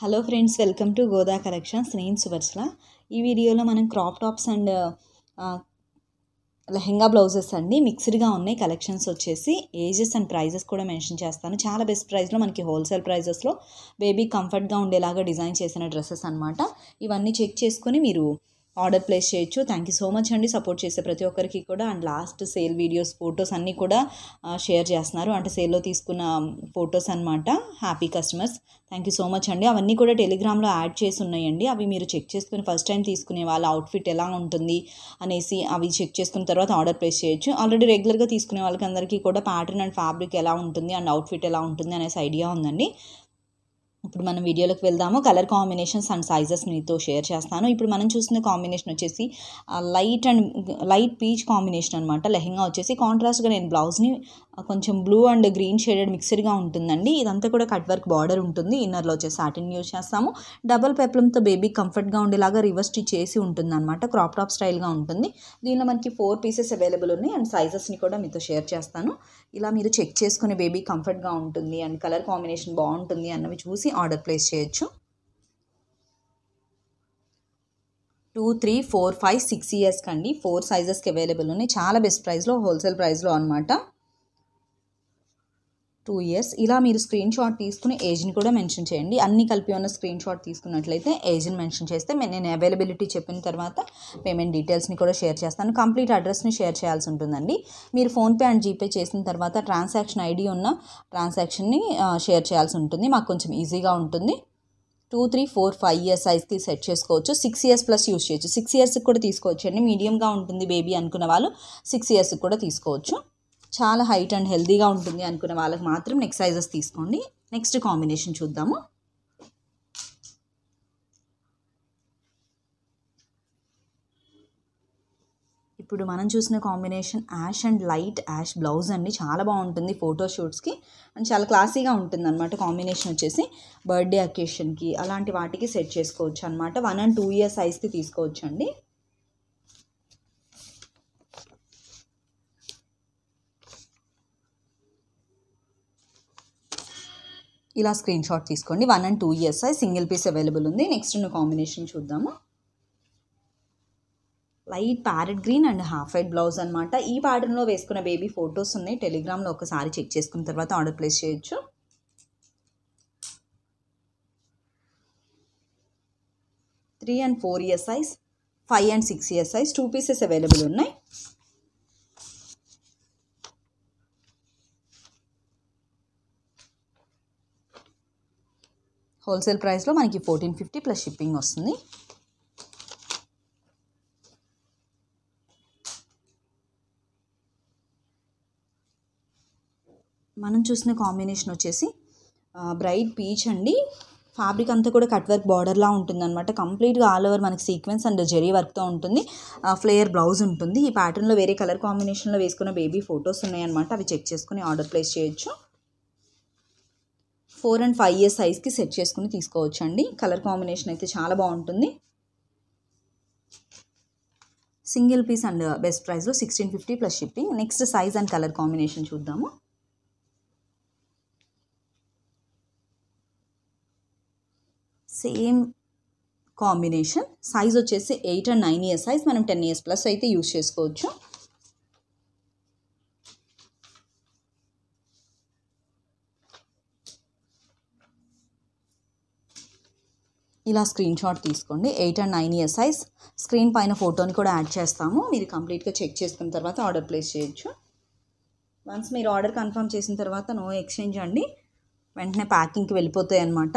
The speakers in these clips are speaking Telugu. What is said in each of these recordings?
hello friends welcome to Goda collections నేను సువర్స్ల ఈ వీడియోలో మనం crop tops and lehenga blouses అండి మిక్స్డ్గా ఉన్నాయి కలెక్షన్స్ వచ్చేసి ఏజెస్ అండ్ ప్రైజెస్ కూడా మెన్షన్ చేస్తాను చాలా బెస్ట్ ప్రైస్లో మనకి హోల్సేల్ ప్రైజెస్లో బేబీ కంఫర్ట్గా ఉండేలాగా డిజైన్ చేసిన డ్రెస్సెస్ అనమాట ఇవన్నీ చెక్ చేసుకొని మీరు ఆర్డర్ ప్లేస్ చేయొచ్చు థ్యాంక్ యూ సో మచ్ అండి సపోర్ట్ చేసే ప్రతి ఒక్కరికి కూడా and last sale videos photos అన్నీ కూడా షేర్ చేస్తున్నారు అంటే సేల్లో తీసుకున్న ఫొటోస్ అనమాట happy customers thank you so much అండి అవన్నీ కూడా టెలిగ్రామ్లో యాడ్ చేసి ఉన్నాయండి అవి మీరు చెక్ చేసుకుని ఫస్ట్ టైం తీసుకునే వాళ్ళ అవుట్ఫిట్ ఎలా ఉంటుంది అనేసి అవి చెక్ చేసుకున్న తర్వాత ఆర్డర్ ప్లేస్ చేయొచ్చు ఆల్రెడీ రెగ్యులర్గా తీసుకునే వాళ్ళకి అందరికీ కూడా ప్యాటర్న్ అండ్ ఫ్యాబ్రిక్ ఎలా ఉంటుంది అండ్ అవుట్ఫిట్ ఎలా ఉంటుంది అనేసి ఐడియా ఉందండి ఇప్పుడు మనం వీడియోలోకి వెళ్దాము కలర్ కాంబినేషన్స్ అండ్ సైజెస్ మీతో షేర్ చేస్తాను ఇప్పుడు మనం చూసిన కాంబినేషన్ వచ్చేసి light and light peach combination అనమాట లెహెంగా వచ్చేసి కాంట్రాస్ట్గా నేను బ్లౌజ్ని కొంచెం బ్లూ అండ్ గ్రీన్ షేడెడ్ మిక్సర్గా ఉంటుందండి ఇదంతా కూడా కట్ వర్క్ బార్డర్ ఉంటుంది ఇన్నర్లో వచ్చేసి సాటిన్ యూజ్ చేస్తాము డబల్ పెప్లంతో బేబీ కంఫర్ట్గా ఉండేలాగా రివర్స్ స్టిచ్ చేసి ఉంటుందన్నమాట క్రాప్ టాప్ స్టైల్గా ఉంటుంది దీనిలో మనకి ఫోర్ పీసెస్ అవైలబుల్ ఉన్నాయి అండ్ సైజెస్ని కూడా మీతో షేర్ చేస్తాను ఇలా మీరు చెక్ చేసుకునే బేబీ కంఫర్ట్గా ఉంటుంది అండ్ కలర్ కాంబినేషన్ బాగుంటుంది అన్నవి చూసి ఆర్డర్ ప్లేస్ చేయొచ్చు two three four five six ఇయర్స్కి అండి ఫోర్ సైజెస్కి అవైలబుల్ ఉన్నాయి చాలా బెస్ట్ ప్రైస్లో హోల్సేల్ ప్రైస్లో అనమాట టూ ఇయర్స్ ఇలా మీరు స్క్రీన్ షాట్ తీసుకుని ఏజ్ని కూడా మెన్షన్ చేయండి అన్ని కలిపి ఉన్న స్క్రీన్ షాట్ తీసుకున్నట్లయితే ఏజ్ని మెన్షన్ చేస్తే నేను అవైలబిలిటీ చెప్పిన తర్వాత పేమెంట్ డీటెయిల్స్ని కూడా షేర్ చేస్తాను కంప్లీట్ అడ్రస్ని షేర్ చేయాల్సి ఉంటుందండి మీరు ఫోన్పే అండ్ జీపే చేసిన తర్వాత ట్రాన్సాక్షన్ ఐడి ఉన్న ట్రాన్సాక్షన్ని షేర్ చేయాల్సి ఉంటుంది మాకు కొంచెం ఈజీగా ఉంటుంది two three four five years సైజ్కి సెట్ చేసుకోవచ్చు సిక్స్ ఇయర్స్ ప్లస్ యూస్ చేయొచ్చు సిక్స్ ఇయర్స్కి కూడా తీసుకోవచ్చు అండి మీడియంగా ఉంటుంది బేబీ అనుకున్న వాళ్ళు సిక్స్ ఇయర్స్కి కూడా తీసుకోవచ్చు చాలా హైట్ అండ్ హెల్తీగా ఉంటుంది అనుకున్న వాళ్ళకి మాత్రం నెక్స్ట్ సైజెస్ తీసుకోండి నెక్స్ట్ కాంబినేషన్ చూద్దాము ఇప్పుడు మనం చూసిన combination ash and light ash blouse అండి చాలా బాగుంటుంది ఫోటోషూట్స్కి అండ్ చాలా క్లాసీగా ఉంటుంది అనమాట కాంబినేషన్ వచ్చేసి బర్త్డే అకేషన్కి అలాంటి వాటికి సెట్ చేసుకోవచ్చు అనమాట వన్ అండ్ టూ ఇయర్స్ సైజ్కి తీసుకోవచ్చు అండి ఇలా స్క్రీన్ షాట్ తీసుకోండి one and two years size single piece available ఉంది నెక్స్ట్ ఉన్న కాంబినేషన్ చూద్దాము light parrot green and half white blouse అనమాట ఈ ప్యాటర్న్లో వేసుకున్న బేబీ ఫొటోస్ ఉన్నాయి టెలిగ్రామ్లో ఒకసారి చెక్ చేసుకున్న తర్వాత ఆర్డర్ ప్లేస్ చేయొచ్చు three and four years size five and six years size two pieces available ఉన్నాయి హోల్సేల్ ప్రైస్లో మనకి ఫోర్టీన్ ఫిఫ్టీ ప్లస్ షిప్పింగ్ వస్తుంది మనం చూసిన కాంబినేషన్ వచ్చేసి బ్రైట్ పీచ్ అండి ఫ్యాబ్రిక్ అంతా కూడా కట్ వర్క్ బార్డర్లా ఉంటుందన్నమాట కంప్లీట్గా ఆల్ ఓవర్ మనకి సీక్వెన్స్ అండ్ జెరీ వర్క్తో ఉంటుంది ఫ్లేయర్ బ్లౌజ్ ఉంటుంది ఈ ప్యాటర్న్లో వేరే కలర్ కాంబినేషన్లో వేసుకున్న బేబీ ఫొటోస్ ఉన్నాయన్నమాట అవి చెక్ చేసుకుని ఆర్డర్ ప్లేస్ చేయొచ్చు ఫోర్ అండ్ ఫైవ్ ఇయర్స్ సైజ్కి సెట్ చేసుకుని తీసుకోవచ్చు అండి కలర్ కాంబినేషన్ అయితే చాలా బాగుంటుంది సింగిల్ పీస్ అండ్ బెస్ట్ ప్రైస్లో sixteen fifty plus shipping next size and colour combination చూద్దాము సేమ్ కాంబినేషన్ సైజ్ వచ్చేసి eight and nine years size మనం టెన్ ఇయర్స్ ప్లస్ అయితే యూస్ చేసుకోవచ్చు ఇలా స్క్రీన్ షాట్ తీసుకోండి eight and nine year size screen పైన ఫోటోని కూడా యాడ్ చేస్తాము మీరు కంప్లీట్గా చెక్ చేసుకున్న తర్వాత ఆర్డర్ ప్లేస్ చేయొచ్చు వన్స్ మీరు ఆర్డర్ కన్ఫర్మ్ చేసిన తర్వాత నో ఎక్స్చేంజ్ అండి వెంటనే ప్యాకింగ్కి వెళ్ళిపోతాయి అనమాట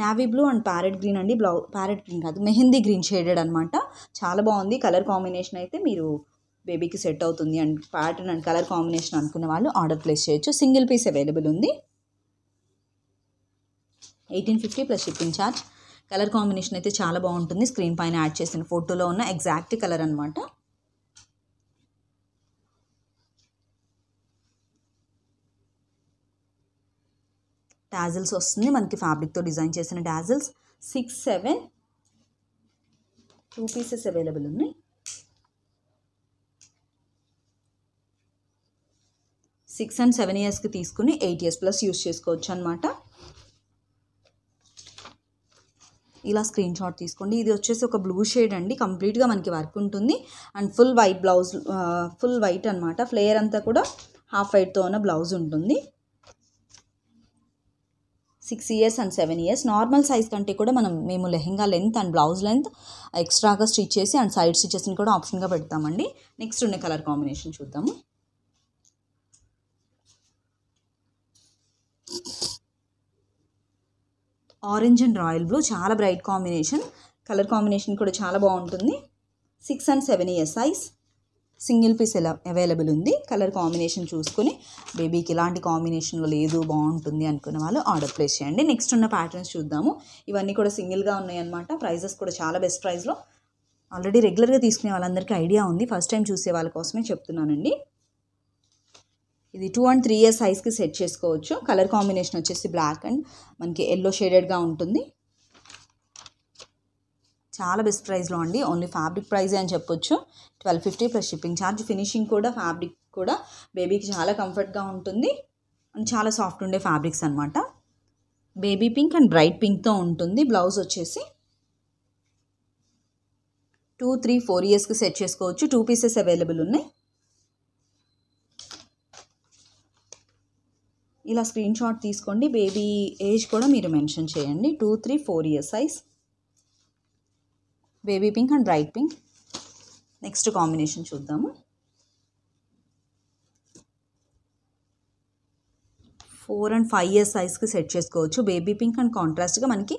navy blue and parrot green అండి బ్లౌ ప్యారెట్ గ్రీన్ కాదు మెహందీ గ్రీన్ షేడెడ్ అనమాట చాలా బాగుంది కలర్ కాంబినేషన్ అయితే మీరు బేబీకి సెట్ అవుతుంది and pattern and colour combination అనుకున్న వాళ్ళు ఆర్డర్ ప్లేస్ చేయొచ్చు సింగిల్ పీస్ అవైలబుల్ ఉంది eighteen fifty plus shipping charge colour combination అయితే చాలా బాగుంటుంది స్క్రీన్ పైన యాడ్ చేసిన ఫోటోలో ఉన్న ఎగ్జాక్ట్ కలర్ అనమాట డాజిల్స్ వస్తుంది మనకి ఫ్యాబ్రిక్తో డిజైన్ చేసిన dazzles six seven two pieces available ఉన్నాయి సిక్స్ అండ్ సెవెన్ ఇయర్స్కి తీసుకుని ఎయిట్ ఇయర్స్ ప్లస్ యూస్ చేసుకోవచ్చు అనమాట ఇలా స్క్రీన్ షాట్ తీసుకోండి ఇది వచ్చేసి ఒక బ్లూ షేడ్ అండి కంప్లీట్గా మనకి వర్క్ ఉంటుంది and full white blouse full white అనమాట ఫ్లేయర్ అంతా కూడా హాఫ్ వైట్తో ఉన్న బ్లౌజ్ ఉంటుంది six years and seven years normal size కంటే కూడా మనం మేము lehenga length and blouse length ఎక్స్ట్రాగా స్టిచ్ చేసి అండ్ సైడ్ స్టిచెస్ని కూడా ఆప్షన్గా పెడతామండి నెక్స్ట్ ఉన్న కలర్ కాంబినేషన్ చూద్దాము ఆరెంజ్ అండ్ రాయల్ బ్లూ చాలా బ్రైట్ కాంబినేషన్ కలర్ కాంబినేషన్ కూడా చాలా బాగుంటుంది six and seven year size single piece ఎలా అవైలబుల్ ఉంది కలర్ కాంబినేషన్ చూసుకుని బేబీకి ఇలాంటి కాంబినేషన్లో లేదు బాగుంటుంది అనుకున్న వాళ్ళు ఆర్డర్ ప్లేస్ చేయండి నెక్స్ట్ ఉన్న ప్యాటర్న్స్ చూద్దాము ఇవన్నీ కూడా సింగిల్గా ఉన్నాయన్నమాట ప్రైజెస్ కూడా చాలా బెస్ట్ ప్రైస్లో ఆల్రెడీ రెగ్యులర్గా తీసుకునే వాళ్ళందరికీ ఐడియా ఉంది ఫస్ట్ టైం చూసే వాళ్ళ కోసమే చెప్తున్నానండి ఇది టూ అండ్ త్రీ ఇయర్స్ సైజ్కి సెట్ చేసుకోవచ్చు కలర్ కాంబినేషన్ వచ్చేసి బ్లాక్ అండ్ మనకి ఎల్లో షేడెడ్గా ఉంటుంది చాలా బెస్ట్ ప్రైస్లో అండి ఓన్లీ ఫ్యాబ్రిక్ ప్రైజే అని చెప్పొచ్చు twelve fifty plus shipping charge finishing కూడా ఫ్యాబ్రిక్ కూడా బేబీకి చాలా కంఫర్ట్గా ఉంటుంది అండ్ చాలా సాఫ్ట్ ఉండే ఫ్యాబ్రిక్స్ అనమాట బేబీ పింక్ అండ్ బ్రైట్ పింక్తో ఉంటుంది బ్లౌజ్ వచ్చేసి టూ త్రీ ఫోర్ ఇయర్స్కి సెట్ చేసుకోవచ్చు టూ పీసెస్ అవైలబుల్ ఉన్నాయి ఇలా స్క్రీన్ షాట్ తీసుకోండి బేబీ ఏజ్ కూడా మీరు మెన్షన్ చేయండి two three four years size baby pink and right pink next combination చూద్దాము ఫోర్ అండ్ ఫైవ్ ఇయర్స్ సైజ్కి సెట్ చేసుకోవచ్చు బేబీ పింక్ అండ్ కాంట్రాస్ట్గా మనకి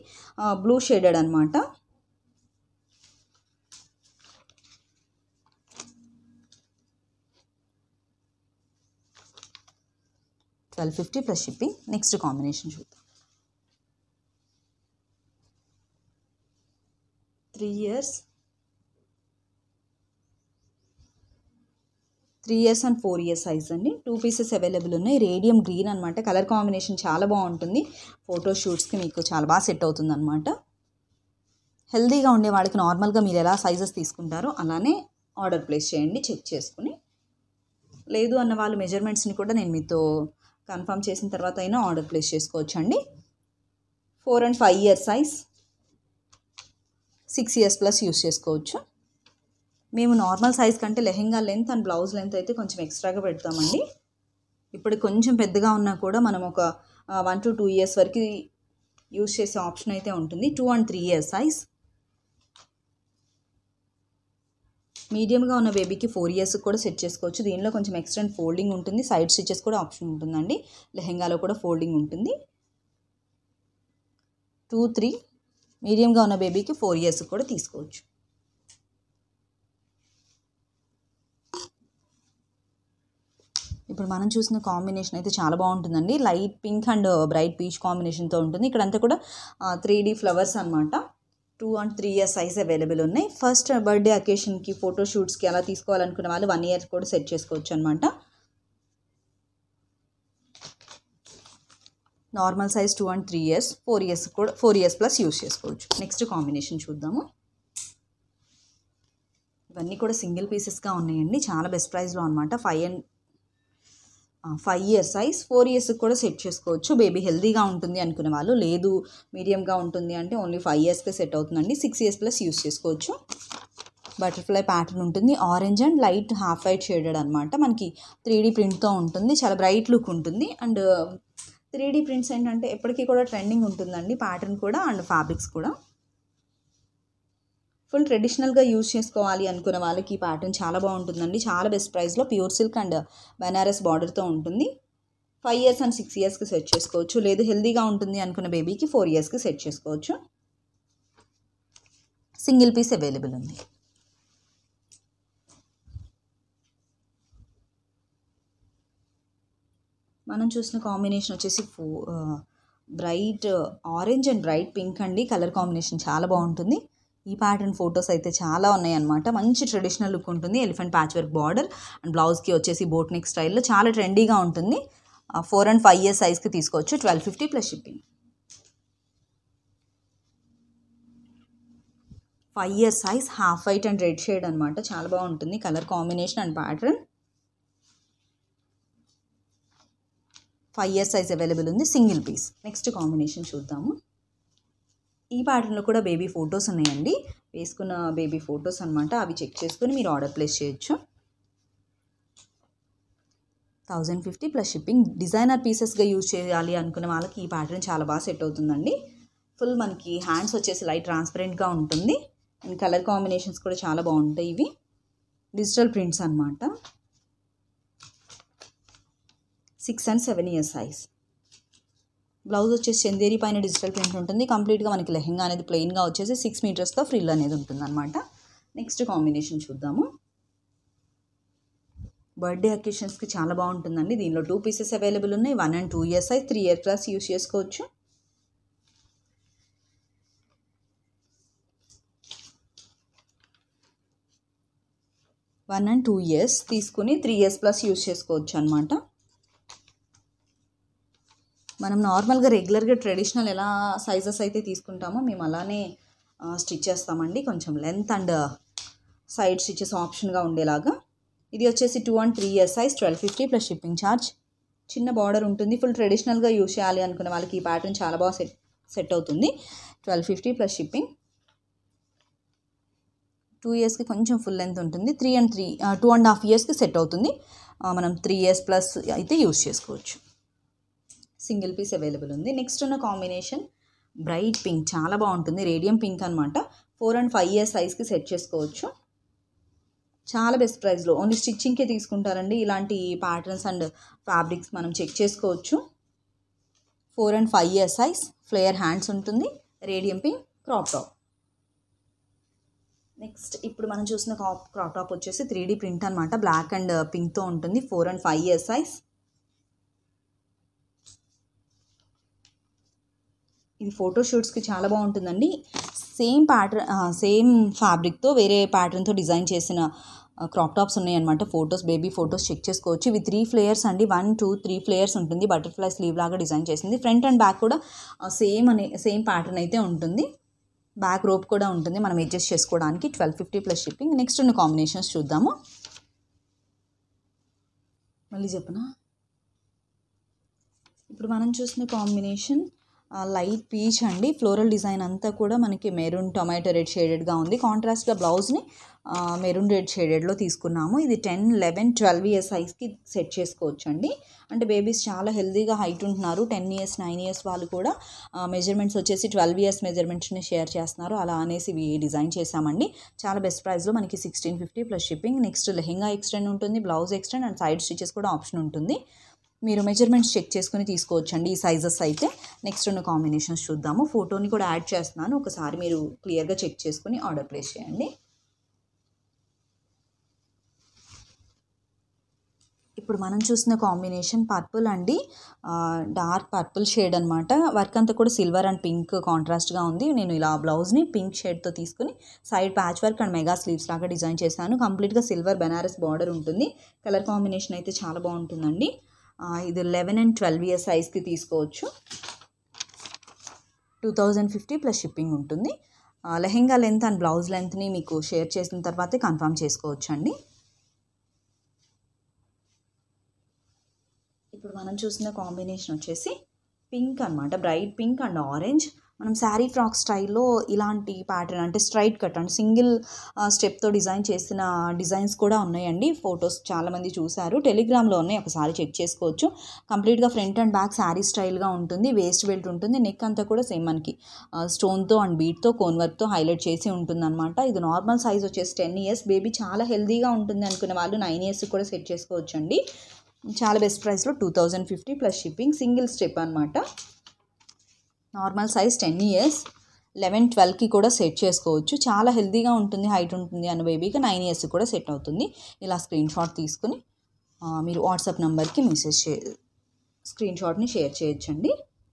బ్లూ షేడెడ్ అనమాట twelve fifty plus shipping next combination చూద్దాం three years three years and four years size అండి టూ పీసెస్ అవైలబుల్ ఉన్నాయి రేడియం గ్రీన్ అనమాట కలర్ కాంబినేషన్ చాలా బాగుంటుంది ఫోటో షూట్స్కి మీకు చాలా బాగా సెట్ అవుతుంది అనమాట హెల్దీగా ఉండే వాళ్ళకి నార్మల్గా మీరు ఎలా సైజెస్ తీసుకుంటారో అలానే ఆర్డర్ ప్లేస్ చేయండి చెక్ చేసుకుని లేదు అన్న వాళ్ళు మెజర్మెంట్స్ని కూడా నేను మీతో కన్ఫర్మ్ చేసిన తర్వాత అయినా ఆర్డర్ ప్లేస్ చేసుకోవచ్చు అండి four and five year size six years plus use చేసుకోవచ్చు మేము నార్మల్ సైజ్ కంటే lehenga length and blouse length అయితే కొంచెం ఎక్స్ట్రాగా పెడతామండి ఇప్పుడు కొంచెం పెద్దగా ఉన్నా కూడా మనం ఒక వన్ టు టూ ఇయర్స్ వరకు యూస్ చేసే ఆప్షన్ అయితే ఉంటుంది two and three years size మీడియంగా ఉన్న బేబీకి ఫోర్ ఇయర్స్కి కూడా సెట్ చేసుకోవచ్చు దీనిలో కొంచెం ఎక్స్టెండ్ ఫోల్డింగ్ ఉంటుంది సైడ్ స్టిచ్చెస్ కూడా ఆప్షన్ ఉంటుందండి లెహెంగాలో కూడా ఫోల్డింగ్ ఉంటుంది టూ త్రీ మీడియంగా ఉన్న బేబీకి ఫోర్ ఇయర్స్కి కూడా తీసుకోవచ్చు ఇప్పుడు మనం చూసిన కాంబినేషన్ అయితే చాలా బాగుంటుందండి light pink and bright peach కాంబినేషన్తో ఉంటుంది ఇక్కడంతా కూడా త్రీ డీ ఫ్లవర్స్ అనమాట two and three years size available ఉన్నాయి ఫస్ట్ బర్త్డే అకేషన్కి ఫోటోషూట్స్కి అలా తీసుకోవాలనుకున్న వాళ్ళు వన్ ఇయర్ కూడా సెట్ చేసుకోవచ్చు అనమాట normal size two and three years four years కూడా ఫోర్ ఇయర్స్ ప్లస్ యూస్ చేసుకోవచ్చు నెక్స్ట్ కాంబినేషన్ చూద్దాము ఇవన్నీ కూడా సింగిల్ పీసెస్గా ఉన్నాయండి చాలా బెస్ట్ ప్రైస్లో అనమాట five and five years size four ఇయర్స్కి కూడా సెట్ చేసుకోవచ్చు బేబీ హెల్దీగా ఉంటుంది అనుకునే వాళ్ళు లేదు మీడియంగా ఉంటుంది అంటే ఓన్లీ ఫైవ్ ఇయర్స్కే సెట్ అవుతుందండి సిక్స్ ఇయర్స్ ప్లస్ యూస్ చేసుకోవచ్చు బటర్ఫ్లై ప్యాటర్న్ ఉంటుంది orange and light half white shaded అనమాట మనకి త్రీ డీ ప్రింట్తో ఉంటుంది చాలా బ్రైట్ లుక్ ఉంటుంది అండ్ త్రీ డీ ప్రింట్స్ ఏంటంటే ఎప్పటికీ కూడా ట్రెండింగ్ ఉంటుందండి ప్యాటర్న్ కూడా అండ్ ఫ్యాబ్రిక్స్ కూడా ఫుల్ ట్రెడిషనల్గా యూజ్ చేసుకోవాలి అనుకున్న వాళ్ళకి ఈ ప్యాటర్న్ చాలా బాగుంటుందండి చాలా బెస్ట్ ప్రైస్లో ప్యూర్ సిల్క్ అండ్ బెనారస్ బార్డర్తో ఉంటుంది ఫైవ్ ఇయర్స్ అండ్ సిక్స్ ఇయర్స్కి సెట్ చేసుకోవచ్చు లేదు హెల్దీగా ఉంటుంది అనుకున్న బేబీకి ఫోర్ ఇయర్స్కి సెట్ చేసుకోవచ్చు సింగిల్ పీస్ అవైలబుల్ ఉంది మనం చూసిన కాంబినేషన్ వచ్చేసి bright orange and bright pink అండి కలర్ కాంబినేషన్ చాలా బాగుంటుంది ఈ ప్యాటర్న్ ఫొటోస్ అయితే చాలా ఉన్నాయి అనమాట మంచి ట్రెడిషనల్ లుక్ ఉంటుంది elephant patch work border and బ్లౌజ్కి వచ్చేసి బోట్ నెక్ స్టైల్లో చాలా ట్రెండీగా ఉంటుంది ఫోర్ అండ్ ఫైవ్ ఇయర్స్ సైజ్కి తీసుకోవచ్చు twelve fifty plus shipping five years size half white and red shade అనమాట చాలా బాగుంటుంది colour combination and pattern five years size available ఉంది సింగిల్ పీస్ నెక్స్ట్ కాంబినేషన్ చూద్దాము ఈ ప్యాటర్న్లో కూడా బేబీ ఫొటోస్ ఉన్నాయండి వేసుకున్న బేబీ ఫొటోస్ అనమాట అవి చెక్ చేసుకుని మీరు ఆర్డర్ ప్లేస్ చేయొచ్చు thousand fifty plus shipping designer పీసెస్గా యూజ్ చేయాలి అనుకునే వాళ్ళకి ఈ ప్యాటర్న్ చాలా బాగా సెట్ అవుతుందండి ఫుల్ మనకి హ్యాండ్స్ వచ్చేసి లైట్ ట్రాన్స్పరెంట్గా ఉంటుంది అండ్ కలర్ కాంబినేషన్స్ కూడా చాలా బాగుంటాయి ఇవి డిజిటల్ ప్రింట్స్ అనమాట six and seven years size blouse వచ్చేసి చందేరి పైన డిజిటల్ ప్రింట్ ఉంటుంది కంప్లీట్గా మనకి లెహెంగా అనేది ప్లెయిన్గా వచ్చేసి సిక్స్ మీటర్స్తో ఫ్రిల్ అనేది ఉంటుందన్నమాట నెక్స్ట్ కాంబినేషన్ చూద్దాము బర్త్డే అకేషన్స్కి చాలా బాగుంటుందండి దీనిలో two pieces available one and and two ఇయర్స్ అయి త్రీ ఇయర్ క్లాస్ యూస్ చేసుకోవచ్చు వన్ అండ్ టూ ఇయర్స్ తీసుకుని త్రీ ఇయర్స్ ప్లస్ యూస్ చేసుకోవచ్చు అనమాట మనం నార్మల్గా రెగ్యులర్గా ట్రెడిషనల్ ఎలా సైజెస్ అయితే తీసుకుంటామో మేము అలానే స్టిచ్ చేస్తామండి కొంచెం లెంత్ అండ్ సైడ్ స్టిచ్చెస్ ఆప్షన్గా ఉండేలాగా ఇది వచ్చేసి two and three years size twelve fifty plus shipping charge చిన్న బార్డర్ ఉంటుంది ఫుల్ ట్రెడిషనల్గా యూజ్ చేయాలి అనుకునే వాళ్ళకి ఈ ప్యాటర్న్ చాలా బాగా సెట్ సెట్ అవుతుంది twelve fifty plus shipping two ఇయర్స్కి కొంచెం ఫుల్ లెంత్ ఉంటుంది three and three two and half ఇయర్స్కి సెట్ అవుతుంది మనం త్రీ ఇయర్స్ ప్లస్ అయితే యూజ్ చేసుకోవచ్చు సింగిల్ పీస్ అవైలబుల్ ఉంది నెక్స్ట్ ఉన్న కాంబినేషన్ బ్రైట్ పింక్ చాలా బాగుంటుంది రేడియం పింక్ అనమాట ఫోర్ అండ్ ఫైవ్ ఇయర్స్ సైజ్కి సెట్ చేసుకోవచ్చు చాలా బెస్ట్ ప్రైస్లో ఓన్లీ స్టిచ్చింగ్కే తీసుకుంటారండి ఇలాంటి ప్యాటర్న్స్ అండ్ ఫ్యాబ్రిక్స్ మనం చెక్ చేసుకోవచ్చు four and five years size flare hands ఉంటుంది radium pink crop top next ఇప్పుడు మనం చూసిన క్రాప్ క్రాప్ టాప్ వచ్చేసి త్రీ ప్రింట్ అనమాట బ్లాక్ అండ్ పింక్తో ఉంటుంది four and five years size ఇది ఫోటోషూట్స్కి చాలా బాగుంటుందండి సేమ్ ప్యాటర్న్ సేమ్ ఫ్యాబ్రిక్తో వేరే ప్యాటర్న్తో డిజైన్ చేసిన క్రాప్ టాప్స్ ఉన్నాయన్నమాట ఫొటోస్ బేబీ ఫొటోస్ చెక్ చేసుకోవచ్చు ఇవి త్రీ ఫ్లేయర్స్ అండి వన్ టూ త్రీ ఫ్లేయర్స్ ఉంటుంది బటర్ఫ్లై స్లీవ్ లాగా డిజైన్ చేసింది ఫ్రంట్ అండ్ బ్యాక్ కూడా సేమ్ అనే సేమ్ ప్యాటర్న్ అయితే ఉంటుంది బ్యాక్ రోప్ కూడా ఉంటుంది మనం అడ్జస్ట్ చేసుకోవడానికి twelve fifty plus shipping next ఉన్న కాంబినేషన్స్ చూద్దాము మళ్ళీ చెప్పనా ఇప్పుడు మనం చూసిన కాంబినేషన్ లైట్ పీచ్ అండి ఫ్లోరల్ డిజైన్ అంతా కూడా మనకి మెరూన్ టొమాటో రెడ్ షేడెడ్గా ఉంది కాంట్రాస్ట్గా బ్లౌజ్ని మెరూన్ రెడ్ షేడెడ్లో తీసుకున్నాము ఇది టెన్ లెవెన్ ట్వెల్వ్ ఇయర్స్ సైజ్కి సెట్ చేసుకోవచ్చు అండి అంటే బేబీస్ చాలా హెల్తీగా హైట్ ఉంటున్నారు టెన్ ఇయర్స్ నైన్ ఇయర్స్ వాళ్ళు కూడా మెజర్మెంట్స్ వచ్చేసి ట్వెల్వ్ ఇయర్స్ మెజర్మెంట్స్ని షేర్ చేస్తున్నారు అలా అనేసి ఇవి డిజైన్ చేశామండి చాలా బెస్ట్ ప్రైస్లో మనకి sixteen fifty plus shipping next lehenga extend ఉంటుంది blouse extend and side stitches కూడా ఆప్షన్ ఉంటుంది మీరు మెజర్మెంట్స్ చెక్ చేసుకుని తీసుకోవచ్చండి ఈ సైజెస్ అయితే నెక్స్ట్ ఉన్న కాంబినేషన్స్ చూద్దాము ఫోటోని కూడా యాడ్ చేస్తున్నాను ఒకసారి మీరు క్లియర్గా చెక్ చేసుకుని ఆర్డర్ ప్లేస్ చేయండి ఇప్పుడు మనం చూసిన కాంబినేషన్ పర్పుల్ అండి డార్క్ పర్పుల్ షేడ్ అనమాట వర్క్ అంతా కూడా సిల్వర్ అండ్ పింక్ కాంట్రాస్ట్గా ఉంది నేను ఇలా బ్లౌజ్ని పింక్ షేడ్తో తీసుకుని side patch work and mega sleeves లాగా డిజైన్ చేశాను కంప్లీట్గా సిల్వర్ బెనారస్ బార్డర్ ఉంటుంది కలర్ కాంబినేషన్ అయితే చాలా బాగుంటుందండి ఇది లెవెన్ అండ్ ట్వెల్వ్ ఇయర్స్ సైజ్కి తీసుకోవచ్చు two thousand fifty plus shipping ఉంటుంది లెహెంగా లెంత్ అండ్ బ్లౌజ్ లెంత్ని మీకు షేర్ చేసిన తర్వాతే కన్ఫర్మ్ చేసుకోవచ్చు అండి ఇప్పుడు మనం చూసిన కాంబినేషన్ వచ్చేసి పింక్ అనమాట బ్రైట్ పింక్ అండ్ ఆరెంజ్ మనం శారీ ఫ్రాక్ స్టైల్లో ఇలాంటి ప్యాటర్న్ అంటే స్ట్రైట్ కట్ అండ్ సింగిల్ స్టెప్తో డిజైన్ చేసిన డిజైన్స్ కూడా ఉన్నాయండి ఫొటోస్ చాలామంది చూశారు టెలిగ్రామ్లో ఉన్నాయి ఒకసారి చెక్ చేసుకోవచ్చు కంప్లీట్గా ఫ్రంట్ అండ్ బ్యాక్ శారీ స్టైల్గా ఉంటుంది వేస్ట్ బెల్ట్ ఉంటుంది నెక్ అంతా కూడా సేమ్ మనకి స్టోన్తో అండ్ బీట్తో కోన్ వర్క్తో హైలైట్ చేసి అనమాట ఇది నార్మల్ సైజ్ వచ్చేసి టెన్ ఇయర్స్ బేబీ చాలా హెల్దీగా ఉంటుంది అనుకునే వాళ్ళు నైన్ ఇయర్స్ కూడా సెట్ చేసుకోవచ్చండి చాలా బెస్ట్ ప్రైస్లో two thousand fifty plus shipping single step అనమాట normal size ten years eleven ట్వెల్వ్కి కూడా సెట్ చేసుకోవచ్చు చాలా హెల్దీగా ఉంటుంది హైట్ ఉంటుంది అన్న బేబీకి నైన్ ఇయర్స్కి కూడా సెట్ అవుతుంది ఇలా స్క్రీన్ షాట్ తీసుకుని మీరు వాట్సాప్ నెంబర్కి మెసేజ్ చే స్క్రీన్ షాట్ని షేర్ చేయొచ్చండి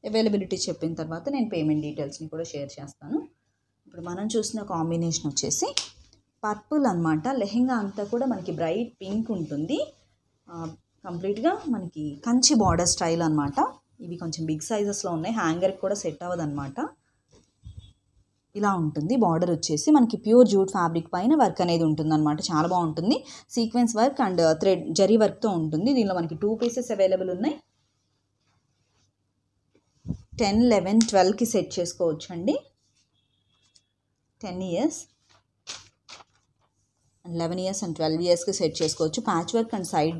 అవైలబిలిటీ చెప్పిన తర్వాత నేను పేమెంట్ డీటెయిల్స్ని కూడా షేర్ చేస్తాను ఇప్పుడు మనం చూసిన కాంబినేషన్ వచ్చేసి పర్పుల్ అనమాట లెహెంగా అంతా కూడా మనకి బ్రైట్ పింక్ ఉంటుంది కంప్లీట్గా మనకి కంచి బార్డర్ స్టైల్ అనమాట ఇవి కొంచెం బిగ్ సైజెస్లో ఉన్నాయి హ్యాంగర్కి కూడా సెట్ అవ్వదన్నమాట ఇలా ఉంటుంది బార్డర్ వచ్చేసి మనకి ప్యూర్ జూట్ ఫ్యాబ్రిక్ పైన వర్క్ అనేది ఉంటుంది అనమాట చాలా బాగుంటుంది sequence work and thread zari వర్క్తో ఉంటుంది దీనిలో మనకి టూ పీసెస్ అవైలబుల్ ఉన్నాయి టెన్ లెవెన్ ట్వెల్వ్కి సెట్ చేసుకోవచ్చు అండి ten years and eleven years and twelve ఇయర్స్కి సెట్ చేసుకోవచ్చు patch work and side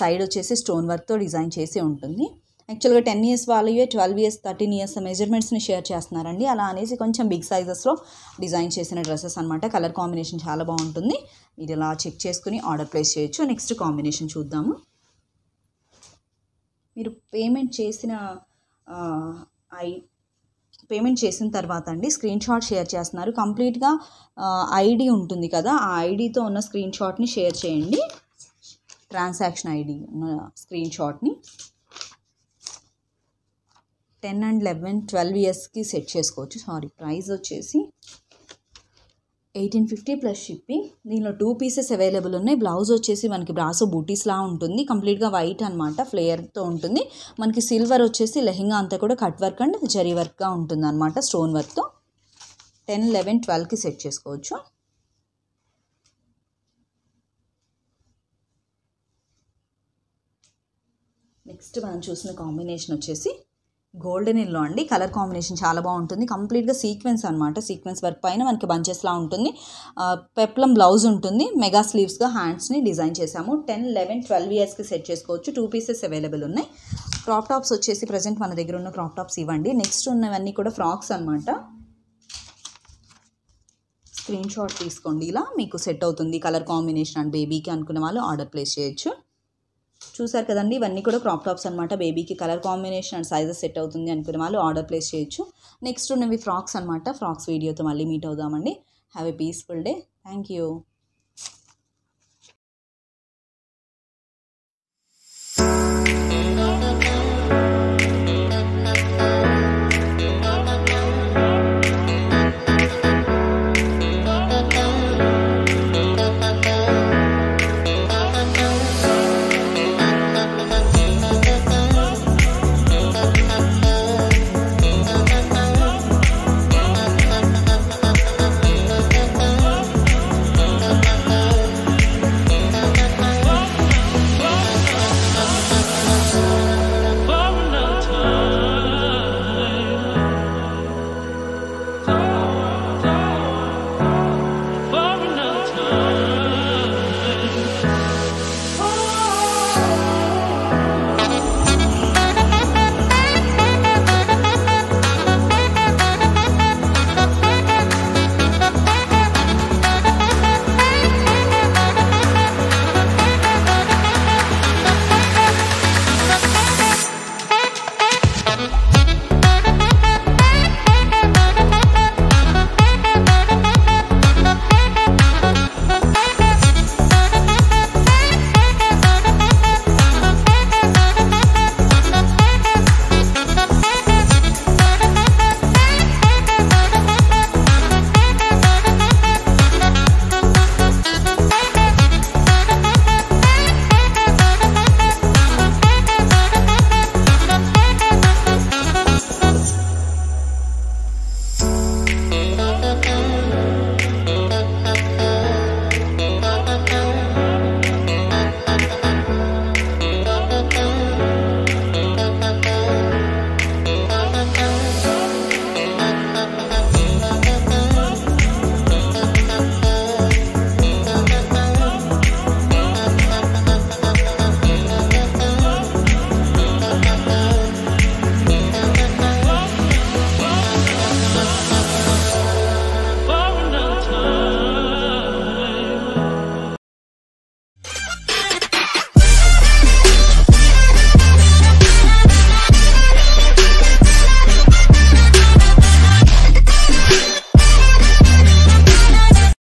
side వచ్చేసి స్టోన్ వర్క్తో డిజైన్ చేసి ఉంటుంది యాక్చువల్గా టెన్ ఇయర్స్ వాళ్ళవే ట్వెల్వ్ ఇయర్స్ థర్టీన్ ఇయర్స్ మెజర్మెంట్స్ని షేర్ చేస్తున్నారండి అలా అనేసి కొంచెం బిగ్ సైజెస్లో డిజైన్ చేసిన డ్రెస్సెస్ అనమాట కలర్ కాంబినేషన్ చాలా బాగుంటుంది మీరు ఇలా చెక్ చేసుకుని ఆర్డర్ ప్లేస్ చేయొచ్చు నెక్స్ట్ కాంబినేషన్ చూద్దాము మీరు పేమెంట్ చేసిన ఐ పేమెంట్ చేసిన తర్వాత అండి స్క్రీన్ షాట్ షేర్ చేస్తున్నారు కంప్లీట్గా ఐడి ఉంటుంది కదా ఆ ఐడితో ఉన్న స్క్రీన్ షాట్ని షేర్ చేయండి ట్రాన్సాక్షన్ ఐడి ఉన్న స్క్రీన్ షాట్ని టెన్ అండ్ లెవెన్ ట్వెల్వ్ ఇయర్స్కి సెట్ చేసుకోవచ్చు సారీ ప్రైస్ వచ్చేసి ఎయిటీన్ ఫిఫ్టీ ప్లస్ షిప్పింగ్ దీనిలో టూ పీసెస్ అవైలబుల్ ఉన్నాయి బ్లౌజ్ వచ్చేసి మనకి బూటీస్ బూటీస్లా ఉంటుంది కంప్లీట్గా వైట్ అనమాట ఫ్లేయర్తో ఉంటుంది మనకి సిల్వర్ వచ్చేసి లెహింగా అంతా కూడా కట్ వర్క్ అండ్ జరీ వర్క్గా ఉంటుంది అనమాట స్టోన్ వర్క్తో టెన్ లెవెన్ ట్వెల్వ్కి సెట్ చేసుకోవచ్చు నెక్స్ట్ మనం చూసిన కాంబినేషన్ వచ్చేసి గోల్డెన్ ఇల్లో అండి కలర్ కాంబినేషన్ చాలా బాగుంటుంది కంప్లీట్గా సీక్వెన్స్ అనమాట సీక్వెన్స్ వర్క్ పైన మనకి బంచెస్లా ఉంటుంది పెప్లం బ్లౌజ్ ఉంటుంది మెగా స్లీవ్స్గా హ్యాండ్స్ని డిజైన్ చేశాము టెన్ లెవెన్ ట్వెల్వ్ ఇయర్స్కి సెట్ చేసుకోవచ్చు టూ పీసెస్ అవైలబుల్ ఉన్నాయి క్రాప్ టాప్స్ వచ్చేసి ప్రజెంట్ మన దగ్గర ఉన్న క్రాప్ టాప్స్ ఇవ్వండి నెక్స్ట్ ఉన్నవన్నీ కూడా ఫ్రాక్స్ అనమాట స్క్రీన్ షాట్ తీసుకోండి ఇలా మీకు సెట్ అవుతుంది కలర్ కాంబినేషన్ అండ్ బేబీకి అనుకునే వాళ్ళు ఆర్డర్ ప్లేస్ చేయొచ్చు చూసారు కదండి ఇవన్నీ కూడా క్రాప్ టాప్స్ అనమాట బేబీకి colour combination and sizes set అవుతుంది అనుకునే వాళ్ళు ఆర్డర్ ప్లేస్ చేయొచ్చు నెక్స్ట్ ఉన్నవి ఫ్రాక్స్ అనమాట ఫ్రాక్స్ వీడియోతో మళ్ళీ మీట్ అవుదామండి have a peaceful day thank you